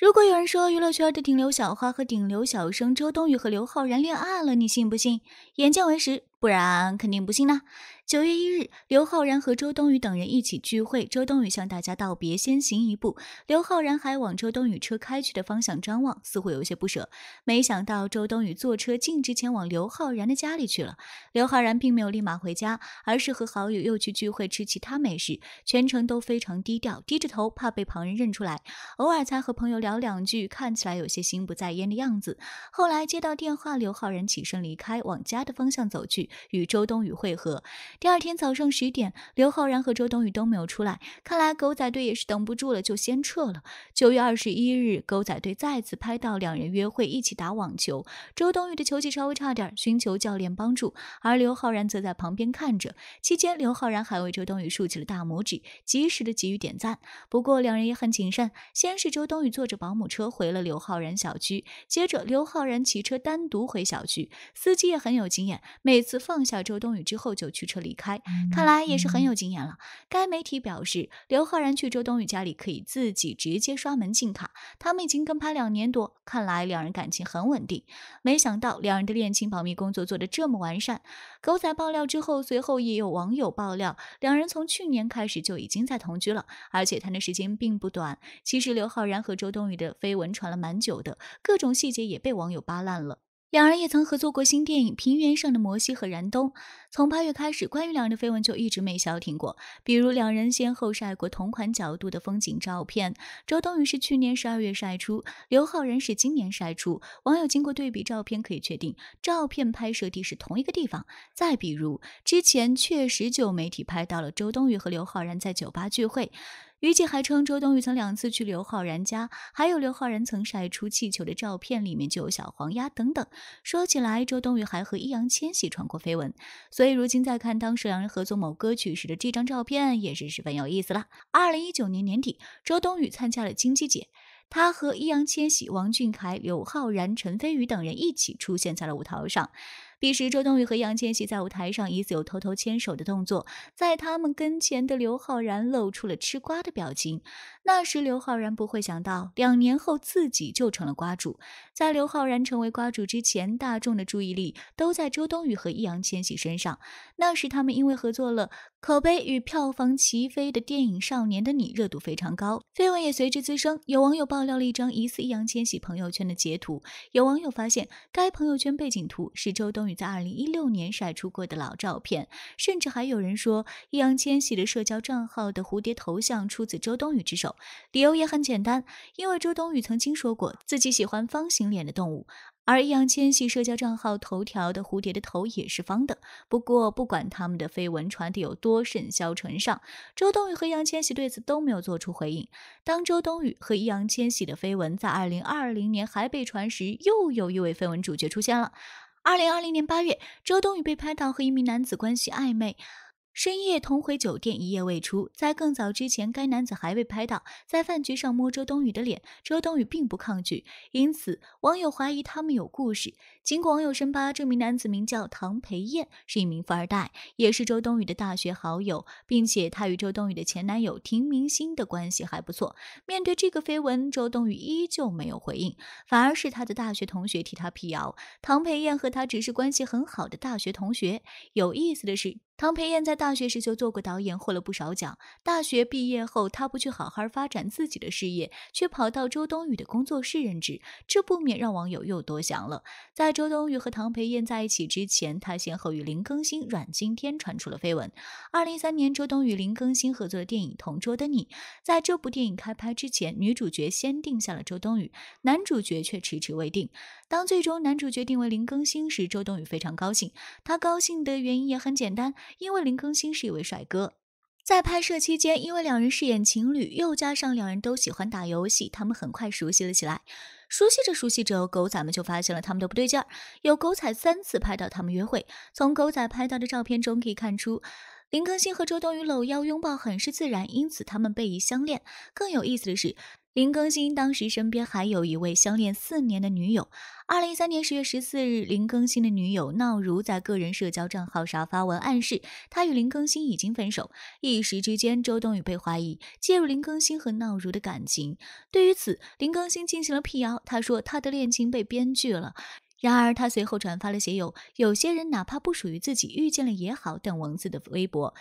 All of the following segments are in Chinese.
如果有人说娱乐圈的顶流小花和顶流小生周冬雨和刘昊然恋爱了，你信不信？眼见为实。不然肯定不信呢。九月一日，刘浩然和周冬雨等人一起聚会，周冬雨向大家道别，先行一步。刘浩然还往周冬雨车开去的方向张望，似乎有些不舍。没想到周冬雨坐车径直前往刘浩然的家里去了。刘浩然并没有立马回家，而是和好友又去聚会吃其他美食，全程都非常低调，低着头怕被旁人认出来，偶尔才和朋友聊两句，看起来有些心不在焉的样子。后来接到电话，刘浩然起身离开，往家的方向走去。与周冬雨会合。第二天早上十点，刘昊然和周冬雨都没有出来，看来狗仔队也是等不住了，就先撤了。九月二十一日，狗仔队再次拍到两人约会，一起打网球。周冬雨的球技稍微差点，寻求教练帮助，而刘昊然则在旁边看着。期间，刘昊然还为周冬雨竖起了大拇指，及时的给予点赞。不过，两人也很谨慎，先是周冬雨坐着保姆车回了刘昊然小区，接着刘昊然骑车单独回小区。司机也很有经验，每次。放下周冬雨之后就驱车离开，看来也是很有经验了。该媒体表示，刘昊然去周冬雨家里可以自己直接刷门禁卡。他们已经跟拍两年多，看来两人感情很稳定。没想到两人的恋情保密工作做得这么完善。狗仔爆料之后，随后也有网友爆料，两人从去年开始就已经在同居了，而且谈的时间并不短。其实刘昊然和周冬雨的绯闻传了蛮久的，各种细节也被网友扒烂了。两人也曾合作过新电影《平原上的摩西》和《燃冬》。从八月开始，关于两人的绯闻就一直没消停过。比如，两人先后晒过同款角度的风景照片，周冬雨是去年十二月晒出，刘昊然是今年晒出。网友经过对比照片，可以确定照片拍摄地是同一个地方。再比如，之前确实就有媒体拍到了周冬雨和刘昊然在酒吧聚会。于姬还称，周冬雨曾两次去刘昊然家，还有刘昊然曾晒出气球的照片，里面就有小黄鸭等等。说起来，周冬雨还和易烊千玺传过绯闻，所以如今再看当时两人合作某歌曲时的这张照片，也是十分有意思了。二零一九年年底，周冬雨参加了金鸡节，她和易烊千玺、王俊凯、刘昊然、陈飞宇等人一起出现在了舞台上。彼时，周冬雨和杨千玺在舞台上疑似有偷偷牵手的动作，在他们跟前的刘昊然露出了吃瓜的表情。那时，刘昊然不会想到，两年后自己就成了瓜主。在刘昊然成为瓜主之前，大众的注意力都在周冬雨和易烊千玺身上。那时，他们因为合作了。口碑与票房齐飞的电影《少年的你》热度非常高，绯闻也随之滋生。有网友爆料了一张疑似易烊千玺朋友圈的截图，有网友发现该朋友圈背景图是周冬雨在二零一六年晒出过的老照片，甚至还有人说易烊千玺的社交账号的蝴蝶头像出自周冬雨之手，理由也很简单，因为周冬雨曾经说过自己喜欢方形脸的动物。而易烊千玺社交账号头条的蝴蝶的头也是方的。不过，不管他们的绯闻传的有多甚嚣尘上，周冬雨和易烊千玺对此都没有做出回应。当周冬雨和易烊千玺的绯闻在2020年还被传时，又有一位绯闻主角出现了。2020年8月，周冬雨被拍到和一名男子关系暧昧。深夜同回酒店，一夜未出。在更早之前，该男子还被拍到在饭局上摸周冬雨的脸，周冬雨并不抗拒，因此网友怀疑他们有故事。经过网友深扒，这名男子名叫唐培燕，是一名富二代，也是周冬雨的大学好友，并且他与周冬雨的前男友田明星的关系还不错。面对这个绯闻，周冬雨依旧没有回应，反而是他的大学同学替他辟谣：唐培燕和他只是关系很好的大学同学。有意思的是。唐培燕在大学时就做过导演，获了不少奖。大学毕业后，她不去好好发展自己的事业，却跑到周冬雨的工作室任职，这不免让网友又多想了。在周冬雨和唐培燕在一起之前，她先后与林更新、阮经天传出了绯闻。二零一三年，周冬雨、林更新合作的电影《同桌的你》，在这部电影开拍之前，女主角先定下了周冬雨，男主角却迟迟未定。当最终男主角定为林更新时，周冬雨非常高兴。她高兴的原因也很简单，因为林更新是一位帅哥。在拍摄期间，因为两人饰演情侣，又加上两人都喜欢打游戏，他们很快熟悉了起来。熟悉着熟悉着，狗仔们就发现了他们的不对劲儿。有狗仔三次拍到他们约会。从狗仔拍到的照片中可以看出，林更新和周冬雨搂腰拥抱，很是自然，因此他们被疑相恋。更有意思的是。林更新当时身边还有一位相恋四年的女友。二零一三年十月十四日，林更新的女友闹如在个人社交账号上发文暗示，他与林更新已经分手。一时之间，周冬雨被怀疑介入林更新和闹如的感情。对于此，林更新进行了辟谣，他说他的恋情被编剧了。然而，他随后转发了写有“有些人哪怕不属于自己，遇见了也好”等文字的微博。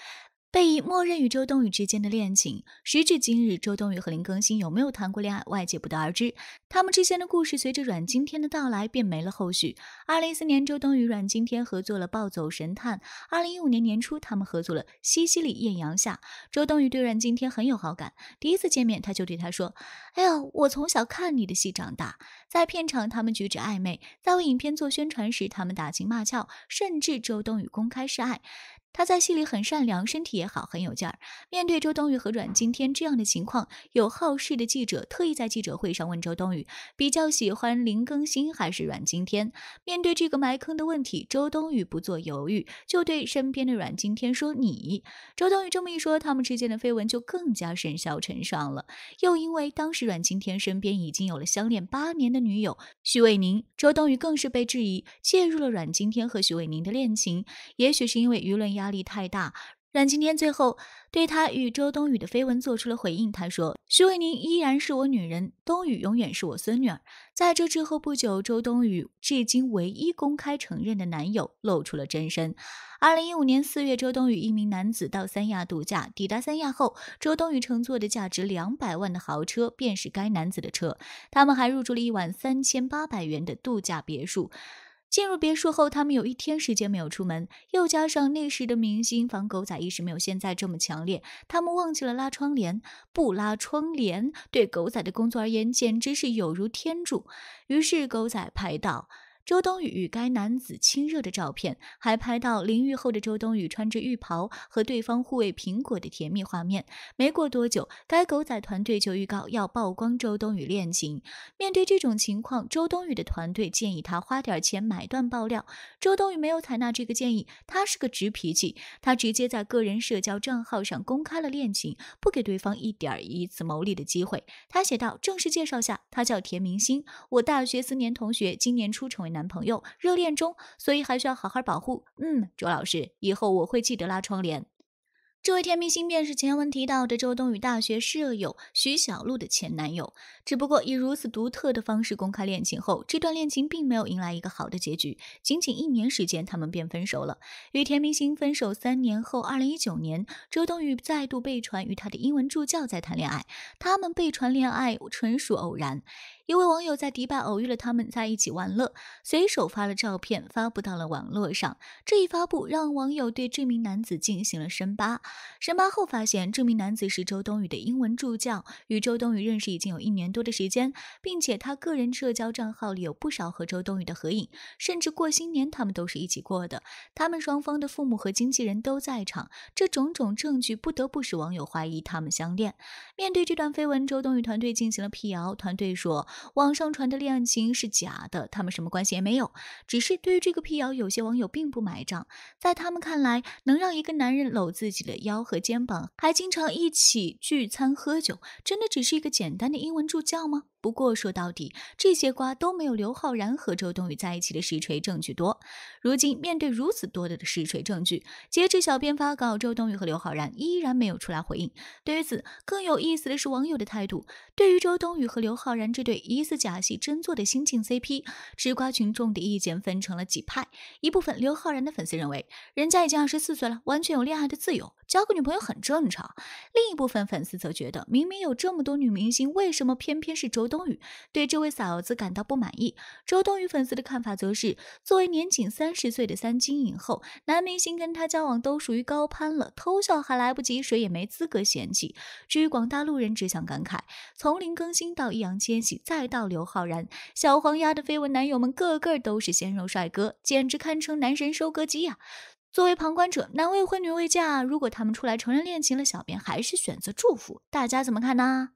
被以默认与周冬雨之间的恋情。时至今日，周冬雨和林更新有没有谈过恋爱，外界不得而知。他们之间的故事随着阮经天的到来便没了后续。二零一四年，周冬雨、阮经天合作了《暴走神探》。二零一五年年初，他们合作了《西西里艳阳下》。周冬雨对阮经天很有好感，第一次见面他就对他说：“哎呦，我从小看你的戏长大。”在片场，他们举止暧昧；在为影片做宣传时，他们打情骂俏，甚至周冬雨公开示爱。他在戏里很善良，身体也好，很有劲儿。面对周冬雨和阮经天这样的情况，有好事的记者特意在记者会上问周冬雨，比较喜欢林更新还是阮经天。面对这个埋坑的问题，周冬雨不做犹豫，就对身边的阮经天说：“你。”周冬雨这么一说，他们之间的绯闻就更加甚嚣尘上了。又因为当时阮经天身边已经有了相恋八年的女友徐伟宁，周冬雨更是被质疑介入了阮经天和徐伟宁的恋情。也许是因为舆论压。压力太大，阮经天最后对他与周冬雨的绯闻做出了回应。他说：“徐慧宁依然是我女人，冬雨永远是我孙女儿。”在这之后不久，周冬雨至今唯一公开承认的男友露出了真身。二零一五年四月，周冬雨一名男子到三亚度假。抵达三亚后，周冬雨乘坐的价值两百万的豪车便是该男子的车。他们还入住了一晚三千八百元的度假别墅。进入别墅后，他们有一天时间没有出门，又加上那时的明星防狗仔意识没有现在这么强烈，他们忘记了拉窗帘。不拉窗帘，对狗仔的工作而言，简直是有如天助。于是，狗仔拍到。周冬雨与该男子亲热的照片，还拍到淋浴后的周冬雨穿着浴袍和对方互喂苹果的甜蜜画面。没过多久，该狗仔团队就预告要曝光周冬雨恋情。面对这种情况，周冬雨的团队建议他花点钱买断爆料。周冬雨没有采纳这个建议，他是个直脾气，他直接在个人社交账号上公开了恋情，不给对方一点以此牟利的机会。他写道：“正式介绍下，他叫田明星，我大学四年同学，今年初成为。”男朋友热恋中，所以还需要好好保护。嗯，卓老师，以后我会记得拉窗帘。这位甜明星便是前文提到的周冬雨大学舍友徐小璐的前男友。只不过以如此独特的方式公开恋情后，这段恋情并没有迎来一个好的结局。仅仅一年时间，他们便分手了。与甜明星分手三年后，二零一九年，周冬雨再度被传与他的英文助教在谈恋爱。他们被传恋爱纯属偶然，一位网友在迪拜偶遇了他们在一起玩乐，随手发了照片发布到了网络上。这一发布让网友对这名男子进行了深扒。深扒后发现，这名男子是周冬雨的英文助教，与周冬雨认识已经有一年多的时间，并且他个人社交账号里有不少和周冬雨的合影，甚至过新年他们都是一起过的。他们双方的父母和经纪人都在场，这种种证据不得不使网友怀疑他们相恋。面对这段绯闻，周冬雨团队进行了辟谣，团队说网上传的恋情是假的，他们什么关系也没有。只是对于这个辟谣，有些网友并不买账，在他们看来，能让一个男人搂自己的。腰和肩膀，还经常一起聚餐喝酒，真的只是一个简单的英文助教吗？不过说到底，这些瓜都没有刘昊然和周冬雨在一起的实锤证据多。如今面对如此多的实锤证据，截至小编发稿，周冬雨和刘昊然依然没有出来回应。对于此，更有意思的是网友的态度。对于周冬雨和刘昊然这对疑似假戏真做的新晋 CP，吃瓜群众的意见分成了几派。一部分刘昊然的粉丝认为，人家已经二十四岁了，完全有恋爱的自由，交个女朋友很正常。另一部分粉丝则觉得，明明有这么多女明星，为什么偏偏是周？冬雨对这位嫂子感到不满意。周冬雨粉丝的看法则是：作为年仅三十岁的三金影后，男明星跟她交往都属于高攀了，偷笑还来不及，谁也没资格嫌弃。至于广大路人，只想感慨：从林更新到易烊千玺再到刘昊然，小黄鸭的绯闻男友们个个都是鲜肉帅哥，简直堪称男神收割机呀！作为旁观者，男未婚女未嫁，如果他们出来承认恋情了，小编还是选择祝福。大家怎么看呢？